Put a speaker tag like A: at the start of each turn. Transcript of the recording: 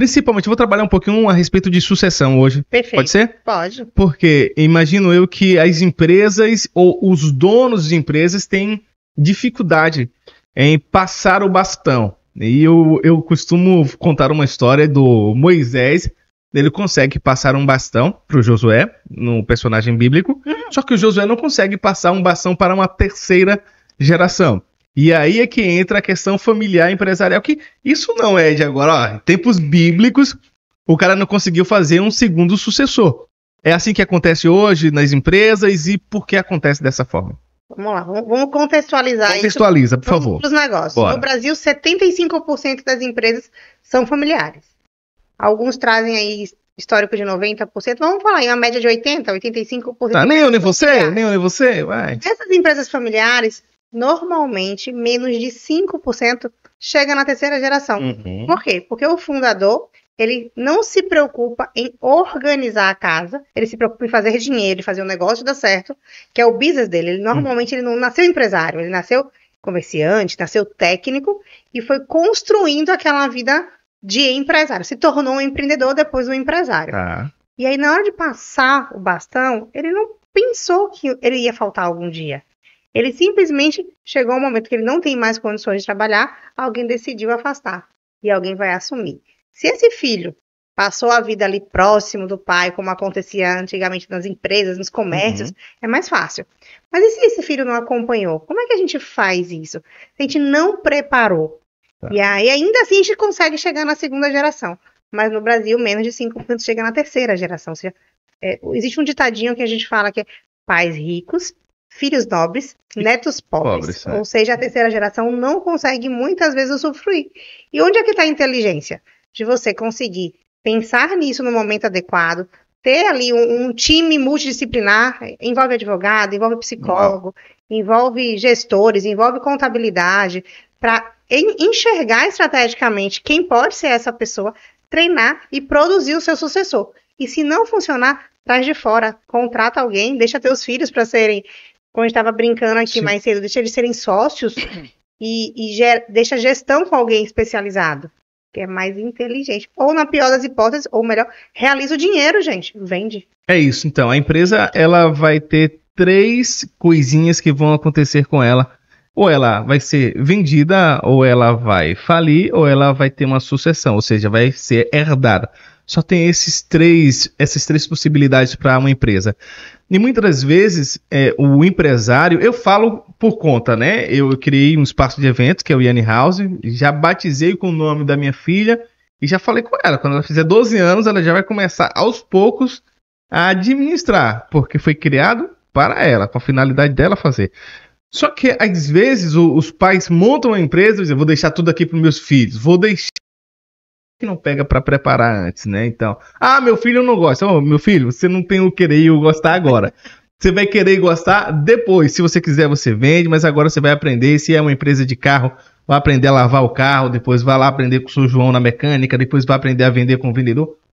A: Principalmente, vou trabalhar um pouquinho a respeito de sucessão hoje. Perfeito. Pode ser? Pode. Porque imagino eu que as empresas ou os donos de empresas têm dificuldade em passar o bastão. E eu, eu costumo contar uma história do Moisés. Ele consegue passar um bastão para o Josué, no personagem bíblico. Uhum. Só que o Josué não consegue passar um bastão para uma terceira geração. E aí é que entra a questão familiar empresarial, que isso não é de agora. Ó, em tempos bíblicos, o cara não conseguiu fazer um segundo sucessor. É assim que acontece hoje nas empresas e por que acontece dessa forma?
B: Vamos lá, vamos contextualizar Contextualiza, isso, por favor. os negócios. Bora. No Brasil, 75% das empresas são familiares. Alguns trazem aí histórico de 90%, vamos falar em uma média de 80%, 85%. Tá, nem eu, nem você, nem
A: eu, nem você, vai.
B: Essas empresas familiares, normalmente menos de 5% chega na terceira geração. Uhum. Por quê? Porque o fundador ele não se preocupa em organizar a casa, ele se preocupa em fazer dinheiro, em fazer um negócio dar certo, que é o business dele. Ele normalmente uhum. ele não nasceu empresário, ele nasceu comerciante, nasceu técnico e foi construindo aquela vida de empresário. Se tornou um empreendedor, depois um empresário. Ah. E aí, na hora de passar o bastão, ele não pensou que ele ia faltar algum dia. Ele simplesmente chegou um momento que ele não tem mais condições de trabalhar, alguém decidiu afastar e alguém vai assumir. Se esse filho passou a vida ali próximo do pai, como acontecia antigamente nas empresas, nos comércios, uhum. é mais fácil. Mas e se esse filho não acompanhou? Como é que a gente faz isso? A gente não preparou. Tá. E aí, ainda assim, a gente consegue chegar na segunda geração. Mas no Brasil, menos de 5% chega na terceira geração. Ou seja, é, existe um ditadinho que a gente fala que é pais ricos filhos nobres, netos pobres. pobres é. Ou seja, a terceira geração não consegue muitas vezes usufruir. E onde é que está a inteligência? De você conseguir pensar nisso no momento adequado, ter ali um, um time multidisciplinar, envolve advogado, envolve psicólogo, Uau. envolve gestores, envolve contabilidade, para enxergar estrategicamente quem pode ser essa pessoa, treinar e produzir o seu sucessor. E se não funcionar, traz de fora, contrata alguém, deixa teus filhos para serem como a gente estava brincando aqui Sim. mais cedo, deixa eles serem sócios e, e ger, deixa a gestão com alguém especializado, que é mais inteligente. Ou, na pior das hipóteses, ou melhor, realiza o dinheiro, gente, vende.
A: É isso, então. A empresa ela vai ter três coisinhas que vão acontecer com ela. Ou ela vai ser vendida, ou ela vai falir, ou ela vai ter uma sucessão, ou seja, vai ser herdada só tem esses três, essas três possibilidades para uma empresa. E muitas das vezes, é, o empresário, eu falo por conta, né? Eu criei um espaço de eventos, que é o Yanni House, já batizei com o nome da minha filha e já falei com ela. Quando ela fizer 12 anos, ela já vai começar aos poucos a administrar, porque foi criado para ela, com a finalidade dela fazer. Só que às vezes o, os pais montam a empresa e dizem, vou deixar tudo aqui para meus filhos, vou deixar que não pega para preparar antes, né? Então, ah, meu filho não gosta. Oh, meu filho, você não tem o querer e o gostar agora. Você vai querer e gostar depois. Se você quiser, você vende, mas agora você vai aprender. Se é uma empresa de carro, vai aprender a lavar o carro, depois vai lá aprender com o seu João na mecânica, depois vai aprender a vender com o vendedor.